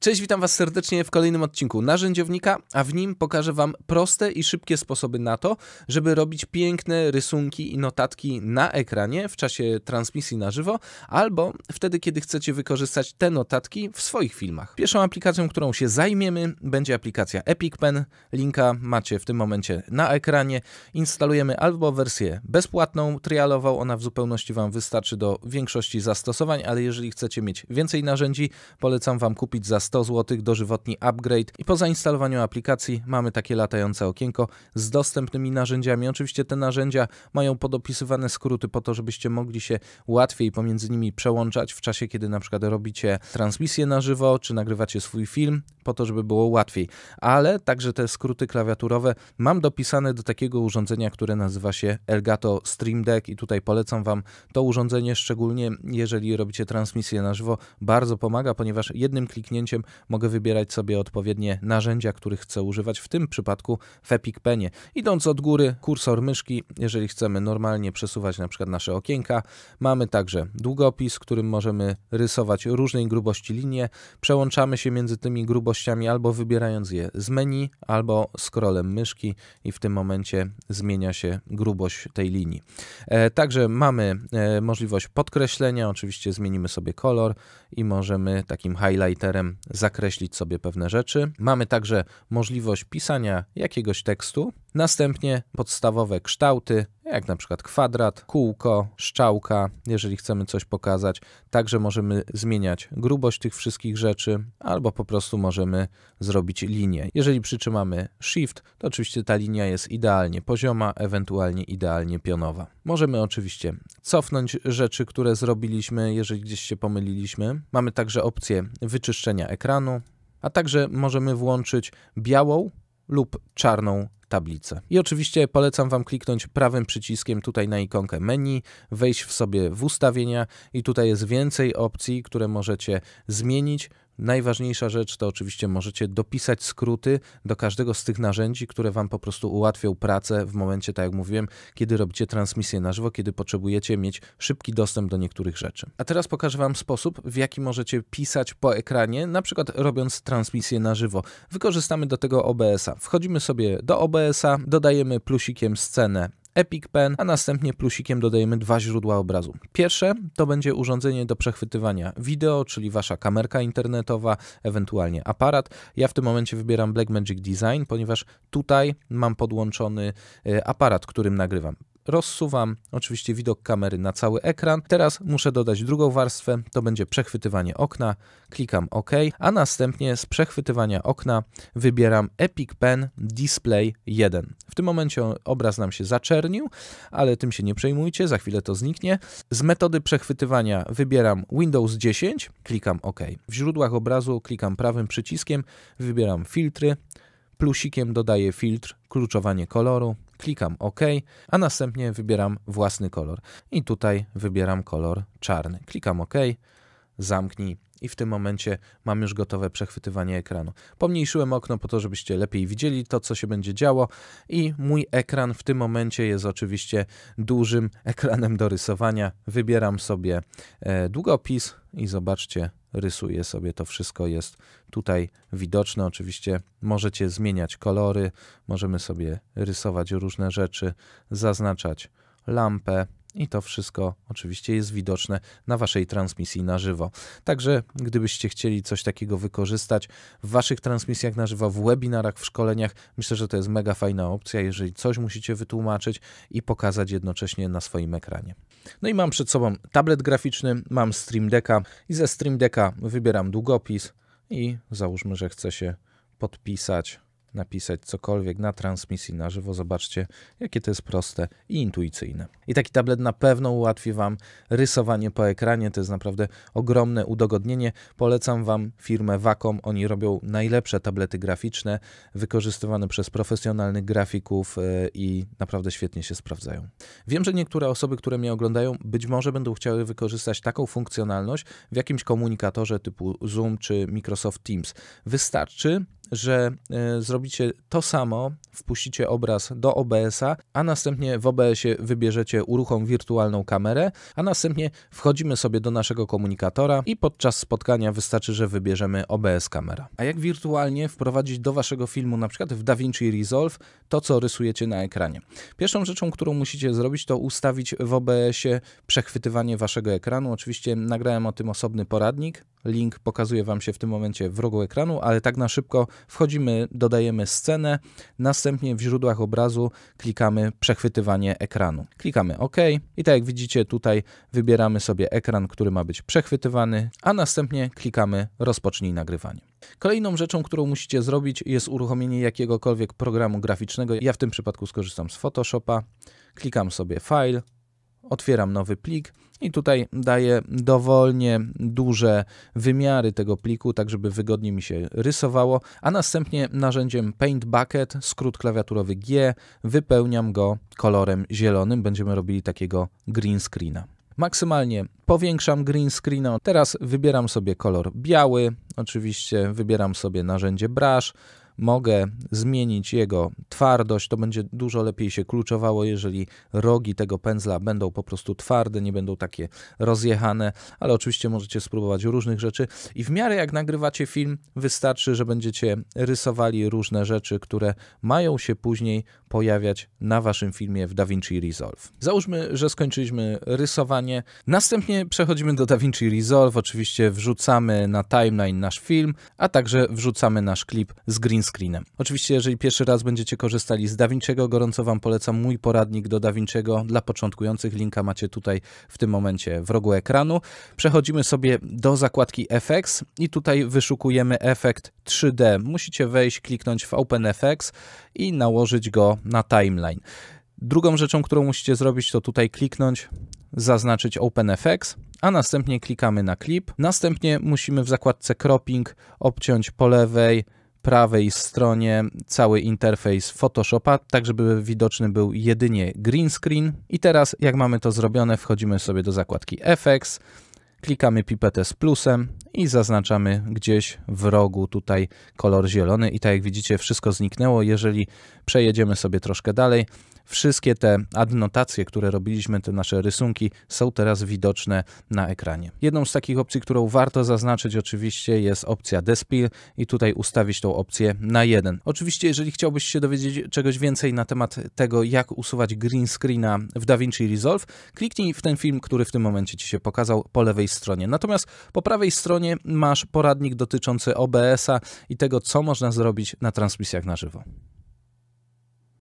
Cześć, witam Was serdecznie w kolejnym odcinku Narzędziownika, a w nim pokażę Wam proste i szybkie sposoby na to, żeby robić piękne rysunki i notatki na ekranie w czasie transmisji na żywo, albo wtedy, kiedy chcecie wykorzystać te notatki w swoich filmach. Pierwszą aplikacją, którą się zajmiemy, będzie aplikacja Epic Pen. Linka macie w tym momencie na ekranie. Instalujemy albo wersję bezpłatną, trialową, ona w zupełności Wam wystarczy do większości zastosowań, ale jeżeli chcecie mieć więcej narzędzi, polecam Wam kupić za 100 zł dożywotni upgrade i po zainstalowaniu aplikacji mamy takie latające okienko z dostępnymi narzędziami. Oczywiście te narzędzia mają podopisywane skróty po to, żebyście mogli się łatwiej pomiędzy nimi przełączać w czasie, kiedy na przykład robicie transmisję na żywo, czy nagrywacie swój film, po to, żeby było łatwiej. Ale także te skróty klawiaturowe mam dopisane do takiego urządzenia, które nazywa się Elgato Stream Deck i tutaj polecam Wam to urządzenie, szczególnie jeżeli robicie transmisję na żywo. Bardzo pomaga, ponieważ jednym kliknięciem mogę wybierać sobie odpowiednie narzędzia, których chcę używać, w tym przypadku w Epic Penie. Idąc od góry, kursor myszki, jeżeli chcemy normalnie przesuwać na przykład nasze okienka. Mamy także długopis, którym możemy rysować różnej grubości linie. Przełączamy się między tymi grubościami albo wybierając je z menu, albo scrollem myszki i w tym momencie zmienia się grubość tej linii. E, także mamy e, możliwość podkreślenia, oczywiście zmienimy sobie kolor i możemy takim highlighterem zakreślić sobie pewne rzeczy. Mamy także możliwość pisania jakiegoś tekstu, Następnie podstawowe kształty, jak na przykład kwadrat, kółko, szczałka, jeżeli chcemy coś pokazać. Także możemy zmieniać grubość tych wszystkich rzeczy, albo po prostu możemy zrobić linię. Jeżeli przytrzymamy Shift, to oczywiście ta linia jest idealnie pozioma, ewentualnie idealnie pionowa. Możemy oczywiście cofnąć rzeczy, które zrobiliśmy, jeżeli gdzieś się pomyliliśmy. Mamy także opcję wyczyszczenia ekranu, a także możemy włączyć białą lub czarną tablicę. I oczywiście polecam Wam kliknąć prawym przyciskiem tutaj na ikonkę menu, wejść w sobie w ustawienia i tutaj jest więcej opcji, które możecie zmienić Najważniejsza rzecz to oczywiście możecie dopisać skróty do każdego z tych narzędzi, które Wam po prostu ułatwią pracę w momencie, tak jak mówiłem, kiedy robicie transmisję na żywo, kiedy potrzebujecie mieć szybki dostęp do niektórych rzeczy. A teraz pokażę Wam sposób, w jaki możecie pisać po ekranie, na przykład robiąc transmisję na żywo. Wykorzystamy do tego OBS-a. Wchodzimy sobie do OBS-a, dodajemy plusikiem scenę Epic Pen, a następnie plusikiem dodajemy dwa źródła obrazu. Pierwsze to będzie urządzenie do przechwytywania wideo, czyli wasza kamerka internetowa, ewentualnie aparat. Ja w tym momencie wybieram Blackmagic Design, ponieważ tutaj mam podłączony y, aparat, którym nagrywam. Rozsuwam oczywiście widok kamery na cały ekran. Teraz muszę dodać drugą warstwę, to będzie przechwytywanie okna. Klikam OK, a następnie z przechwytywania okna wybieram Epic Pen Display 1. W tym momencie obraz nam się zaczernił, ale tym się nie przejmujcie, za chwilę to zniknie. Z metody przechwytywania wybieram Windows 10, klikam OK. W źródłach obrazu klikam prawym przyciskiem, wybieram filtry, plusikiem dodaję filtr, kluczowanie koloru, klikam OK, a następnie wybieram własny kolor. I tutaj wybieram kolor czarny. Klikam OK, zamknij i w tym momencie mam już gotowe przechwytywanie ekranu. Pomniejszyłem okno po to, żebyście lepiej widzieli to, co się będzie działo i mój ekran w tym momencie jest oczywiście dużym ekranem do rysowania. Wybieram sobie e, długopis i zobaczcie, rysuje sobie to wszystko, jest tutaj widoczne. Oczywiście możecie zmieniać kolory, możemy sobie rysować różne rzeczy, zaznaczać lampę, i to wszystko oczywiście jest widoczne na Waszej transmisji na żywo. Także gdybyście chcieli coś takiego wykorzystać w Waszych transmisjach na żywo, w webinarach, w szkoleniach, myślę, że to jest mega fajna opcja, jeżeli coś musicie wytłumaczyć i pokazać jednocześnie na swoim ekranie. No i mam przed sobą tablet graficzny, mam Stream Decka i ze Stream Decka wybieram długopis i załóżmy, że chcę się podpisać napisać cokolwiek na transmisji na żywo. Zobaczcie, jakie to jest proste i intuicyjne. I taki tablet na pewno ułatwi Wam rysowanie po ekranie. To jest naprawdę ogromne udogodnienie. Polecam Wam firmę Wacom. Oni robią najlepsze tablety graficzne, wykorzystywane przez profesjonalnych grafików e, i naprawdę świetnie się sprawdzają. Wiem, że niektóre osoby, które mnie oglądają, być może będą chciały wykorzystać taką funkcjonalność w jakimś komunikatorze typu Zoom czy Microsoft Teams. Wystarczy że e, zrobicie to samo, wpuścicie obraz do OBS-a, a następnie w OBS-ie wybierzecie uruchom wirtualną kamerę, a następnie wchodzimy sobie do naszego komunikatora i podczas spotkania wystarczy, że wybierzemy OBS kamera. A jak wirtualnie wprowadzić do waszego filmu, na przykład w DaVinci Resolve, to co rysujecie na ekranie? Pierwszą rzeczą, którą musicie zrobić, to ustawić w OBS-ie przechwytywanie waszego ekranu. Oczywiście nagrałem o tym osobny poradnik, Link pokazuje Wam się w tym momencie w rogu ekranu, ale tak na szybko wchodzimy, dodajemy scenę, następnie w źródłach obrazu klikamy przechwytywanie ekranu. Klikamy OK i tak jak widzicie tutaj wybieramy sobie ekran, który ma być przechwytywany, a następnie klikamy rozpocznij nagrywanie. Kolejną rzeczą, którą musicie zrobić jest uruchomienie jakiegokolwiek programu graficznego. Ja w tym przypadku skorzystam z Photoshopa. Klikam sobie File, otwieram nowy plik i tutaj daję dowolnie duże wymiary tego pliku, tak żeby wygodnie mi się rysowało, a następnie narzędziem Paint Bucket, skrót klawiaturowy G, wypełniam go kolorem zielonym. Będziemy robili takiego green screena. Maksymalnie powiększam green screen. Teraz wybieram sobie kolor biały, oczywiście wybieram sobie narzędzie brush, mogę zmienić jego twardość, to będzie dużo lepiej się kluczowało, jeżeli rogi tego pędzla będą po prostu twarde, nie będą takie rozjechane, ale oczywiście możecie spróbować różnych rzeczy i w miarę jak nagrywacie film, wystarczy, że będziecie rysowali różne rzeczy, które mają się później pojawiać na waszym filmie w DaVinci Resolve. Załóżmy, że skończyliśmy rysowanie. Następnie przechodzimy do DaVinci Resolve. Oczywiście wrzucamy na timeline nasz film, a także wrzucamy nasz klip z green screenem. Oczywiście, jeżeli pierwszy raz będziecie korzystali z DaVinci'ego, gorąco Wam polecam mój poradnik do DaVinci'ego dla początkujących. Linka macie tutaj w tym momencie w rogu ekranu. Przechodzimy sobie do zakładki FX i tutaj wyszukujemy efekt 3D. Musicie wejść, kliknąć w OpenFX i nałożyć go na timeline. Drugą rzeczą, którą musicie zrobić, to tutaj kliknąć, zaznaczyć OpenFX, a następnie klikamy na klip. Następnie musimy w zakładce cropping obciąć po lewej prawej stronie cały interfejs Photoshopa, tak żeby widoczny był jedynie green screen. I teraz, jak mamy to zrobione, wchodzimy sobie do zakładki FX, klikamy pipetę z plusem i zaznaczamy gdzieś w rogu tutaj kolor zielony i tak jak widzicie wszystko zniknęło. Jeżeli przejedziemy sobie troszkę dalej, wszystkie te adnotacje, które robiliśmy, te nasze rysunki są teraz widoczne na ekranie. Jedną z takich opcji, którą warto zaznaczyć oczywiście jest opcja Despil i tutaj ustawić tą opcję na 1. Oczywiście jeżeli chciałbyś się dowiedzieć czegoś więcej na temat tego jak usuwać green screena w DaVinci Resolve, kliknij w ten film, który w tym momencie Ci się pokazał po lewej stronie. Natomiast po prawej stronie stronie masz poradnik dotyczący OBS-a i tego, co można zrobić na transmisjach na żywo.